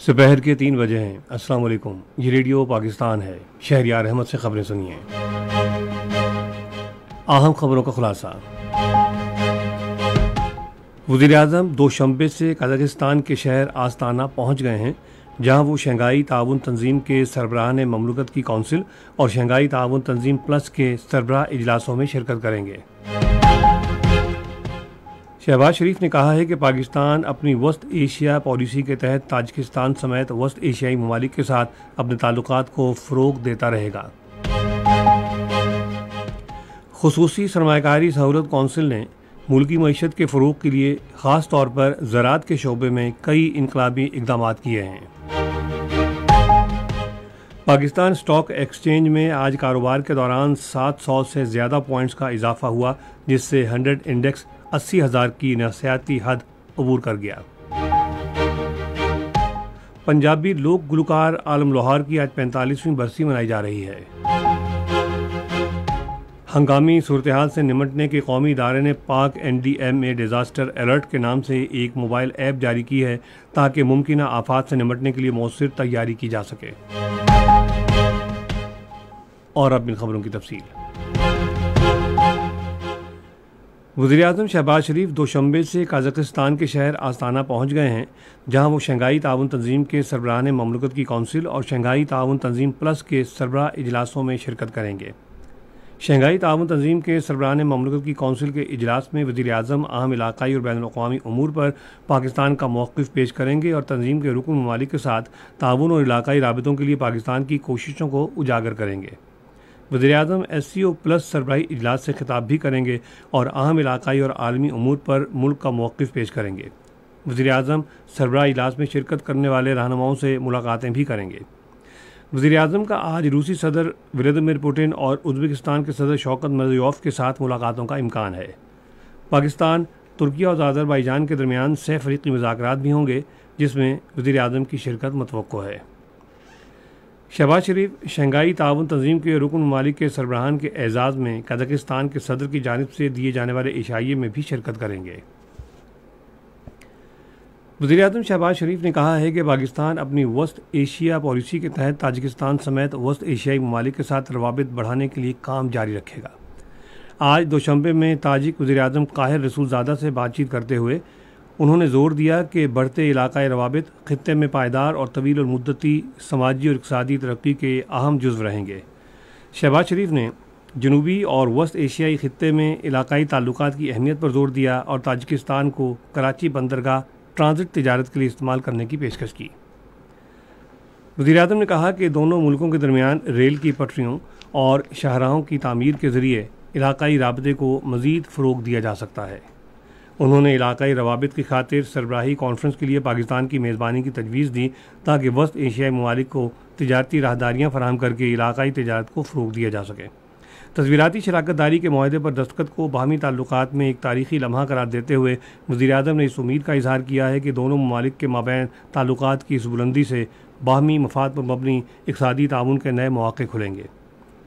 सुपहर के तीन बजे हैं अस्सलाम वालेकुम ये रेडियो पाकिस्तान है शहरियार अहमद से खबरें सुनिए अहम खबरों का खुलासा वजीर अजम दो शंबे से कजाकिस्तान के शहर आस्ताना पहुंच गए हैं जहाँ वो शंघाई ताउन तंजीम के सरबराहान ममलकत की कौंसिल और शंघाई ताउन तंजीम प्लस के सरबराह इजलासों में शिरकत करेंगे शहबाज शरीफ ने कहा है कि पाकिस्तान अपनी वस्त एशिया पॉलिसी के तहत ताजिकिस्तान समेत वस्त एशियाई ममालिक के साथ अपने ताल्लुक को फ़रोग देता रहेगा खसूसी सरमाकारी सहूलत कौंसिल ने मुल्की मीशत के फ़रूग के लिए ख़ास तौर पर ज़रात के शोबे में कई इनकलाबी इकदाम किए हैं पाकिस्तान स्टॉक एक्सचेंज में आज कारोबार के दौरान 700 से ज़्यादा पॉइंट्स का इजाफा हुआ जिससे 100 इंडेक्स अस्सी हज़ार की नफसियाती हद अबूर कर गया पंजाबी लोक गुलकार आलम लोहार की आज पैंतालीसवीं बरसी मनाई जा रही है हंगामी सूरत से निमटने के कौमी इदारे ने Pak N D M A disaster alert के नाम से एक मोबाइल ऐप जारी की है ताकि मुमकिन आफात से निमटने के लिए मौसर तैयारी की जा सके और अब इन खबरों की तफसील वजी अजम शहबाज शरीफ दोशंबे से काजकिस्तान के शहर आस्ताना पहुँच गए हैं जहाँ वो शंघाई ताउन तंजीम के सरबराह ममलकत की कौंसिल और शंघाई ताउन तंजीम प्लस के सरबरा इजलासों में शिरकत करेंगे शंघाई ताउन तंजीम के सरबराहान ममलकत की कौंसिल के अजलास में वजी अजम अहम इलाकई और बैन अवी अमूर पर पाकिस्तान का मौक़ पेश करेंगे और तंजीम के रुकन ममालिक के साथ ताउन और इलाकई रबतों के लिए पाकिस्तान की कोशिशों को उजागर करेंगे वजी अजम एस सी ओ प्लस सरबराही इजलास से खिताब भी करेंगे और अहम इलाकई और आलमी अमूर पर मुल्क का मौक़ पेश करेंगे वजी अजम सरबराह इजलास में शिरकत करने वाले रहनुमाओं से मुलाकातें भी करेंगे वजी अजम का आज रूसी सदर व्लादिमिर पुटिन और उज्बेकिस्तान के सदर शौकत मरजयोव के साथ मुलाकातों का इम्कान है पाकिस्तान तुर्की और आज़रबाईजान के दरमियान सह फरीकी मजाक भी होंगे जिसमें वजी अजम की शिरकत मतवक़ है शहबाज शरीफ शंघाई ताउन तंजीम के रुकन ममालिक के सरबराहान के एजाज़ में कजाकिस्तान के सदर की जानब से दिए जाने वाले इशाइये में भी शिरकत करेंगे वजी अजम शहबाज शरीफ ने कहा है कि पाकिस्तान अपनी वस्त एशिया पॉलिसी के तहत ताजिकिस्तान समेत वस्त एशियाई ममालिक के साथ रवाबित बढ़ाने के लिए काम जारी रखेगा आज दोशंबे में ताजिक वजी अजम काहिर रसूलजादा से बातचीत करते हुए उन्होंने जोर दिया कि बढ़ते इलाकई रवाबित खत्े में पायदार और तवील और मुद्दती समाजी और इकसादी तरक्की के अहम जुज़ रहेंगे शहबाज शरीफ ने जनूबी और वस्त एशियाई खत्े में इलाकई ताल्लुक की अहमियत पर जोर दिया और ताजिकिस्तान को कराची बंदरगाह ट्रांज़िट तजारत के लिए इस्तेमाल करने की पेशकश की वजी अजम ने कहा कि दोनों मुल्कों के दरमियान रेल की पटरीों और शाहराहों की तमीर के ज़रिए इलाकई रबते को मज़ीद फ़रोग दिया जा सकता है उन्होंने इलाकई रवाबित की खातिर सरबराही कॉन्फ्रेंस के लिए पाकिस्तान की मेज़बानी की तजवीज़ दी ताकि वस्त एशियाई ममालिक को तजारती राहदारियाँ फराम करके इलाकई तजारत को फ़रूग दिया जा सके तस्वीराती शराकत दारी के माहदे पर दस्तखत को बाहमी ताल्लुक में एक तारीखी लम्हा करार देते हुए वजी अजम ने इस उम्मीद का इजहार किया है कि दोनों ममालिक के माबैन ताल्लुक की इस बुलंदी से बाहमी मफाद पर मबनी इकसादी ताउन के नए मौक़े खुलेंगे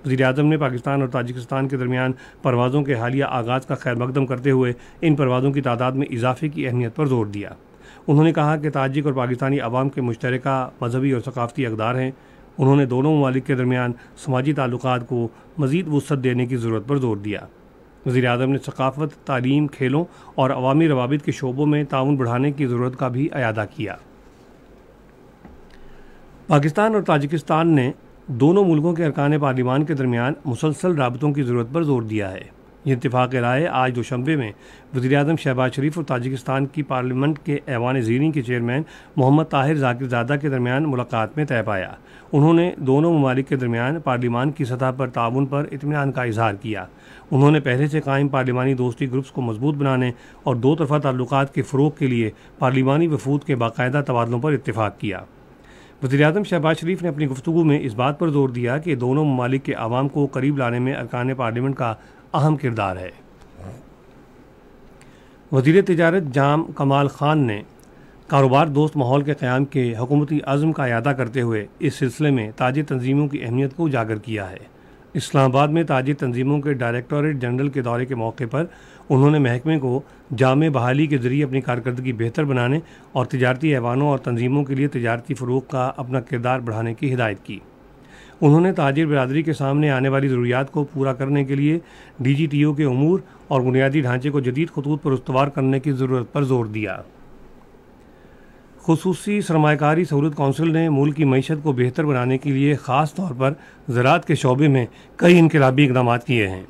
वजी अजम ने पाकिस्तान और ताजिकस्तान के दरमियान परवाज़ों के हालिया आगाज़ का खैर मकदम करते हुए इन परवाज़ों की तादाद में इजाफे की अहमियत पर जोर दिया उन्होंने कहा कि ताजिक और पाकिस्तानी आवाम के मुश्तरक मजहबी और सकाफती अकदार हैं उन्होंने दोनों ममालिक के दरमियान समाजी ताल्लुक को मज़ीद वसत देने की ज़रूरत पर जोर दिया वज़ी अजम ने सकाफत तालीम खेलों और अवामी रवाबित के शोबों में ताउन बढ़ाने की ज़रूरत का भी अदा किया पाकिस्तान और ताजिकिस्तान ने दोनों मुल्कों के अरकान पार्लिमान के दरमियान मुसलसल रबतों की ज़रूरत पर जोर दिया है ये इतफाक़ राय आज दोशंबे में वजी अजम शहबाज शरीफ और ताजिकिस्तान की पार्लियामेंट के ऐवान जीनी के चेयरमैन मोहम्मद ताहिर जाकिरजादा के दरमियान मुलाकात में तय पाया उन्होंने दोनों ममालिक के दरमियान पार्लिमान की सतह पर ताउन पर इतमान का इजहार किया उन्होंने पहले से कायम पार्लिमानी दोस्ती ग्रुप्स को मजबूत बनाने और दो तरफा तल्लक के फ़रोग के लिए पार्लिमानी वफूद के बाकायदा तबादलों पर इतफाक़ किया वजी अजम शहबाज शरीफ ने अपनी गुफ्तु में इस बात पर जोर दिया कि दोनों ममालिक के आवाम को करीब लाने में अरकान पार्लियामेंट का अहम किरदार है वजीर तजारत जाम कमाल खान ने कारोबार दोस्त माहौल के क़्याम के हकूमती अज़म का अदा करते हुए इस सिलसिले में ताजी तनजीमों की अहमियत को उजागर किया है इस्लामाबाद में ताजी तंजीमों के डायरेक्टोरेट जनरल के दौरे के मौके पर उन्होंने महकमे को जाम बहाली के जरिए अपनी कारकर्दगी बेहतर बनाने और तजारती ऐवानों और तंजीमों के लिए तजारती फ़रूग का अपना किरदार बढ़ाने की हिदायत की उन्होंने ताजिर बरदरी के सामने आने वाली ज़रूरियात को पूरा करने के लिए डी जी टी ओ के अमूर और बुनियादी ढांचे को जदीद खतूत पर उसवार करने की ज़रूरत पर जोर दिया खसूसी सरमाकारी सहूलत कौंसिल ने मुल्क की मीशत को बेहतर बनाने के लिए ख़ास तौर पर ज़रात के शोबे में कई इनकलाबी इकदाम किए हैं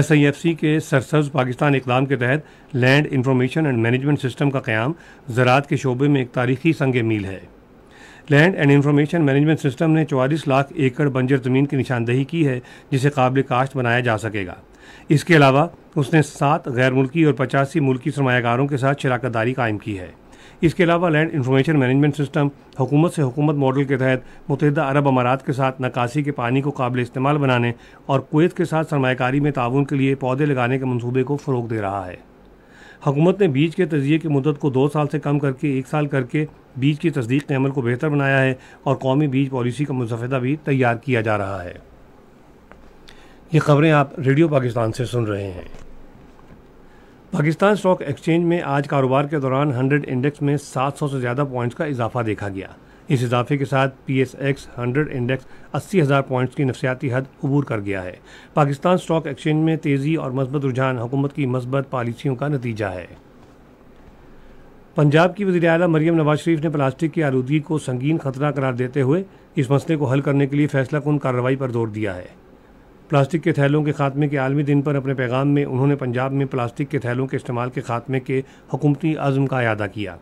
एस आई एफ सी के सरसज पाकिस्तान इकदाम के तहत land information and management system का क्याम ज़रात के शोबे में एक तारीखी संग मील है land and information management system ने चौवालीस लाख एकड़ बंजर ज़मीन की निशानदेही की है जिसे काबिल काश्त बनाया जा सकेगा इसके अलावा उसने सात गैर मुल्की और पचासी मुल्की सरमाकारों के साथ शराकत दारी कायम की है इसके अलावा लैंड इंफॉर्मेशन मैनेजमेंट सिस्टम हुकूमत से हुकूमत मॉडल के तहत मुतहदा अरब अमारात के साथ नकासी के पानी को काबिल इस्तेमाल बनाने और कुवैत के साथ सरमाकारी में ताउन के लिए पौधे लगाने के मनसूबे को फ़रोग दे रहा है हुकूमत ने बीज के तजिए की मदद को दो साल से कम करके एक साल करके बीज की तस्दीक के अमल को बेहतर बनाया है और कौमी बीज पॉलिसी का मुजफ़दा भी तैयार किया जा रहा है ये खबरें आप रेडियो पाकिस्तान से सुन रहे हैं पाकिस्तान स्टॉक एक्सचेंज में आज कारोबार के दौरान 100 इंडेक्स में 700 से ज़्यादा पॉइंट्स का इजाफा देखा गया इस इजाफे के साथ P S X hundred index अस्सी हज़ार पॉइंट्स की नफसियाती हद अबूर कर गया है पाकिस्तान स्टॉक एक्सचेंज में तेज़ी और मस्बत रुझान हुकूमत की मजबत पॉलिसियों का नतीजा है पंजाब की वजी अला मरीम नवाज शरीफ ने प्लास्टिक की आलूदगी को संगीन खतरा करार देते हुए इस मसले को हल करने के लिए फैसला कन कार्रवाई पर जोर दिया है प्लास्टिक के थैलों के खात्मे के आलमी दिन पर अपने पैगाम में उन्होंने पंजाब में प्लास्टिक के थैलों के इस्तेमाल के खात्मे के हुकूमती आज़म का अदा किया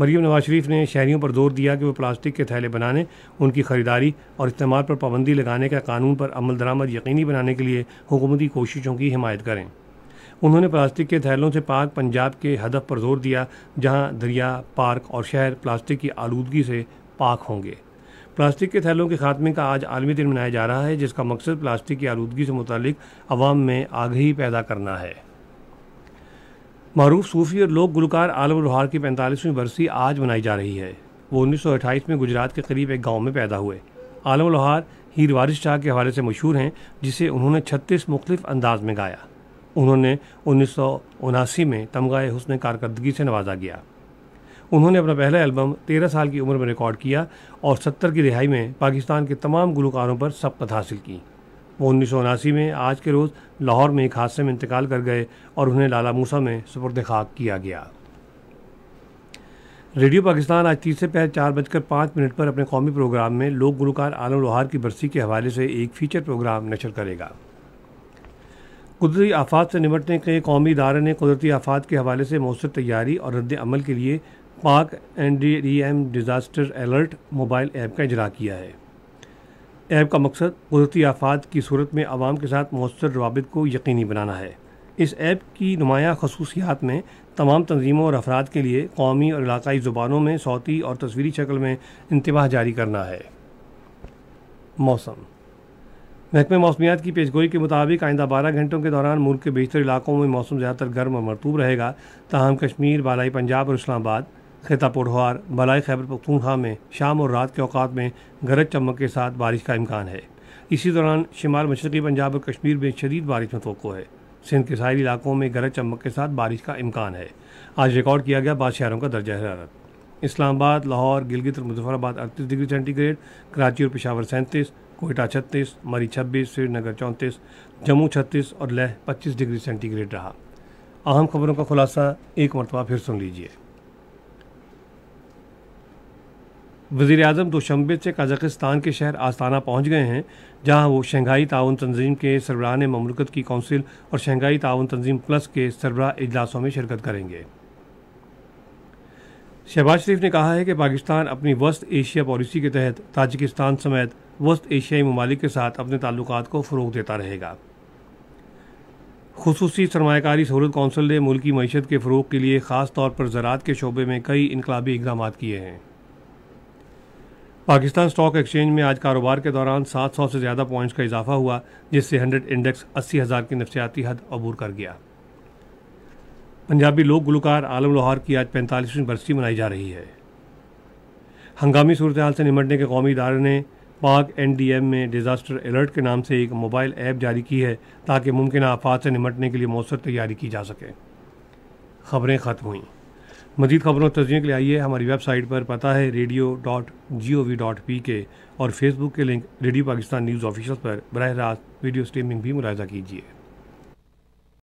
मरीम नवाज शरीफ ने शहरीों पर जोर दिया कि वो प्लास्टिक के थैले बनाने उनकी ख़रीदारी और इस्तेमाल पर पाबंदी लगाने का कानून पर अमल दरामद यकीनी बनाने के लिए हुकूमती कोशिशों की हमायत करें उन्होंने प्लास्टिक के थैलों से पाक पंजाब के हदफ पर जोर दिया जहां दरिया पार्क और शहर प्लास्टिक की आलूदगी से पाक होंगे प्लास्टिक के थैलों के खात्मे का आज आलमी दिन मनाया जा रहा है जिसका मकसद प्लास्टिक की आलूदगी से मुतल अवाम में आगही पैदा करना है मरूफ सूफी और लोक गुलकार आलम लोहार की पैंतालीसवीं बरसी आज मनाई जा रही है वो उन्नीस सौ अट्ठाईस में गुजरात के करीब एक गाँव में पैदा हुए आलम लोहार हीर वारिस शाह के हवाले से मशहूर हैं जिसे उन्होंने छत्तीस मुख्तफ अंदाज में गाया उन्होंने उन्नीस सौ उनासी में तमगा हुसन कारकर्दगी से नवाजा गया उन्होंने अपना पहला एल्बम तेरह साल की उम्र में रिकॉर्ड किया और सत्तर की रिहाई में पाकिस्तान के तमाम गुलकारों पर सपत हासिल की वो उन्नीस सौ उनासी में आज के रोज़ लाहौर में एक हादसे में इंतकाल कर गए और उन्हें लाला मूसा में सुपुर्द खाक किया गया रेडियो पाकिस्तान आज तीसरे पहर चार बजकर पाँच मिनट पर अपने कौमी प्रोग्राम में लोक गुलकार आलम लोहार की बरसी के हवाले से एक फीचर प्रोग्राम नशर करेगा कुदरती आफात से निपटने के कौमी इदारे ने कुदरती आफात के हवाले से मौसर तैयारी और रद्द अमल के लिए Pak N D M disaster alert mobile app का इजरा किया है ऐप का मकसद कुदरती आफात की सूरत में आवाम के साथ मौसर रवाबित को यकीनी बनाना है इस ऐप की नुमाया खसूसियात में तमाम तंजीमों और अफराद के लिए कौमी और इलाकई ज़ुबानों में सौती और तस्वीरी शक्ल में इंतबाह जारी करना है मौसम महकमे मौसमियात की पेशगोई के मुताबिक आइंदा बारह घंटों के दौरान मुल्क के बेशतर इलाकों में मौसम ज़्यादातर गर्म और मरतूब रहेगा तहम कश्मीर बालाई पंजाब और इस्लामाबाद खिता पुरहार बलाई खैबर पखतूनखा में शाम और रात के अवकात में गरज चमक के साथ बारिश का इम्कान है इसी दौरान शुमाल मशरकी पंजाब और कश्मीर में शदीद बारिश में तो है सिंध के साहिल इलाकों में गरज चमक के साथ बारिश का इम्कान है आज रिकॉर्ड किया गया बाद शहरों का दर्जा हरारत इस्लामाबाद लाहौर गिलगित और मुजफ्फराबाद अड़तीस डिग्री सेंटीग्रेड कराची और पिशावर सैंतीस कोयटा छत्तीस मरी छब्बीस श्रीनगर चौंतीस जम्मू छत्तीस और लह पच्चीस डिग्री सेंटीग्रेड रहा अहम खबरों का खुलासा एक मरतबा फिर सुन लीजिए वजीर अजम दोशंबे तो से कजाकिस्तान के शहर आस्ताना पहुँच गए हैं जहाँ वो शंघाई ताउन तंजीम के सरबराहान ममलकत की कौंसिल और शंघाई ताउन तंजीम प्लस के सरबराह अजलासों में शिरकत करेंगे शहबाज शरीफ ने कहा है कि पाकिस्तान अपनी वस्त एशिया पॉलिसी के तहत ताजिकिस्तान समेत वस्त एशियाई ममालिक के साथ अपने ताल्लुक को फ़रोग देता रहेगा खसूसी सरमाकारी सहूलत कौंसिल ने मुल्की मीशत के फ़रोग के लिए ख़ास तौर पर ज़रात के शोबे में कई इनकलाबी इकदाम किए हैं पाकिस्तान स्टॉक एक्सचेंज में आज कारोबार के दौरान 700 से ज़्यादा पॉइंट्स का इजाफा हुआ जिससे 100 इंडेक्स अस्सी हज़ार की नफसियाती हद अबूर कर गया पंजाबी लोक गुलकार आलम लोहार की आज पैंतालीसवीं बरसी मनाई जा रही है हंगामी सूरत से निमटने के कौमी इदारे ने पाक एन डी एम में डिज़ास्टर अलर्ट के नाम से एक मोबाइल ऐप जारी की है ताकि मुमकिन आफात से निमटने के लिए मौसर तैयारी की जा सके खबरें ख़त्म हुईं मजीद खबरों और के लिए आइए हमारी वेबसाइट पर पता है radio dot G O V dot P K और फेसबुक के link radio Pakistan news official पर बरह रास्त वीडियो स्ट्रीमिंग भी मुलायजा कीजिए